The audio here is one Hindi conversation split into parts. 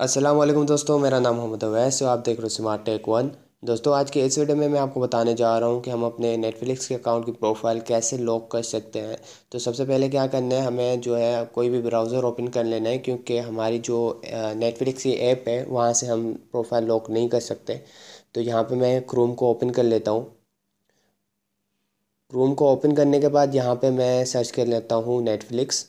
असलम दोस्तों मेरा नाम मोहम्मद अवैस आप देख रहे हो स्मार्ट टेक वन दोस्तों आज के इस वीडियो में मैं आपको बताने जा रहा हूँ कि हम अपने नेटफ्लिक्स के अकाउंट की प्रोफाइल कैसे लॉक कर सकते हैं तो सबसे पहले क्या करना है हमें जो है कोई भी ब्राउज़र ओपन कर लेना है क्योंकि हमारी जो नेटफ्लिक्स की ऐप है वहाँ से हम प्रोफाइल लॉक नहीं कर सकते तो यहाँ पर मैं क्रोम को ओपन कर लेता हूँ क्रोम को ओपन करने के बाद यहाँ पर मैं सर्च कर लेता हूँ नेटफ्लिक्स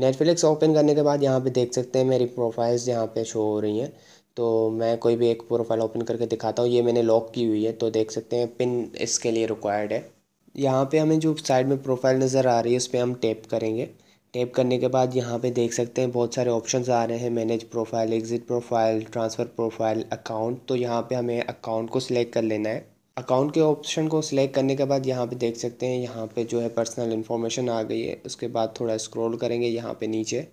नेटफ्लिक्स ओपन करने के बाद यहाँ पे देख सकते हैं मेरी प्रोफाइल्स यहाँ पे शो हो रही हैं तो मैं कोई भी एक प्रोफाइल ओपन करके दिखाता हूँ ये मैंने लॉक की हुई है तो देख सकते हैं पिन इसके लिए रिक्वायर्ड है यहाँ पे हमें जो साइड में प्रोफाइल नज़र आ रही है उस पर हम टैप करेंगे टैप करने के बाद यहाँ पर देख सकते हैं बहुत सारे ऑप्शन आ रहे हैं manage profile exit profile transfer profile account तो यहाँ पर हमें अकाउंट को सिलेक्ट कर लेना है अकाउंट के ऑप्शन को सिलेक्ट करने के बाद यहाँ पे देख सकते हैं यहाँ पे जो है पर्सनल इन्फॉर्मेशन आ गई है उसके बाद थोड़ा स्क्रॉल करेंगे यहाँ पे नीचे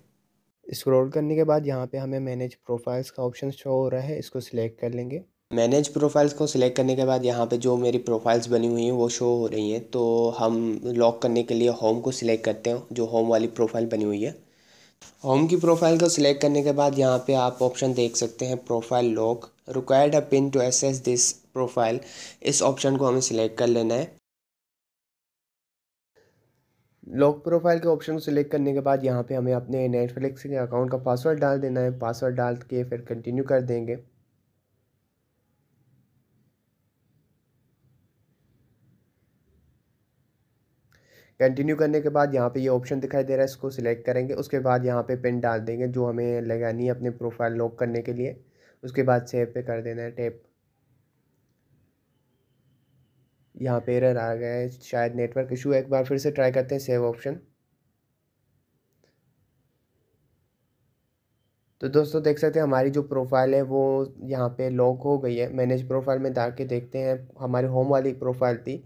स्क्रॉल करने के बाद यहाँ पे हमें मैनेज प्रोफाइल्स का ऑप्शन शो हो रहा है इसको सिलेक्ट कर लेंगे मैनेज प्रोफाइल्स को सिलेक्ट करने के बाद यहाँ पे जो मेरी प्रोफाइल्स बनी हुई हैं वो शो हो रही हैं तो हम लॉक करने के लिए होम को सिलेक्ट करते हैं जो होम वाली प्रोफाइल बनी हुई है होम की प्रोफाइल को सिलेक्ट करने के बाद यहाँ पे आप ऑप्शन देख सकते हैं profile lock required a pin to access this profile इस ऑप्शन को हमें सिलेक्ट कर लेना है लॉक प्रोफाइल के ऑप्शन को सिलेक्ट करने के बाद यहाँ पे हमें अपने नेटफ्लिक्स के अकाउंट का पासवर्ड डाल देना है पासवर्ड डाल के फिर कंटिन्यू कर देंगे कंटिन्यू करने के बाद यहाँ पे ये ऑप्शन दिखाई दे रहा है इसको सिलेक्ट करेंगे उसके बाद यहाँ पे पिन डाल देंगे जो हमें लगानी है अपने प्रोफाइल लॉक करने के लिए उसके बाद सेव पे कर देना है टेप यहाँ पे एरर आ गया है शायद नेटवर्क इशू है एक बार फिर से ट्राई करते हैं सेव ऑप्शन तो दोस्तों देख सकते हैं हमारी जो प्रोफाइल है वो यहाँ पे लॉक हो गई है मैनेज प्रोफाइल में के देखते हैं हमारी होम वाली प्रोफाइल थी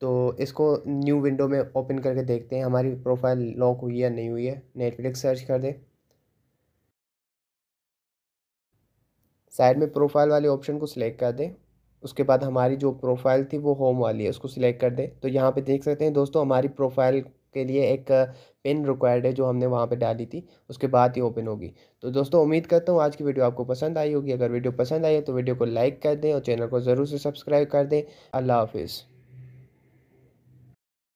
तो इसको न्यू विंडो में ओपन करके देखते हैं हमारी प्रोफाइल लॉक हुई है नहीं हुई है नेटफ्लिक्स सर्च कर दें साइड में प्रोफाइल वाले ऑप्शन को सिलेक्ट कर दें उसके बाद हमारी जो प्रोफाइल थी वो होम वाली है उसको सिलेक्ट कर दें तो यहाँ पे देख सकते हैं दोस्तों हमारी प्रोफाइल के लिए एक पिन रिक्वायर्ड है जो हमने वहाँ पे डाली थी उसके बाद ही ओपन होगी तो दोस्तों उम्मीद करता हूँ आज की वीडियो आपको पसंद आई होगी अगर वीडियो पसंद आई है तो वीडियो को लाइक कर दें और चैनल को ज़रूर से सब्सक्राइब कर दें अल्लाह हाफिज़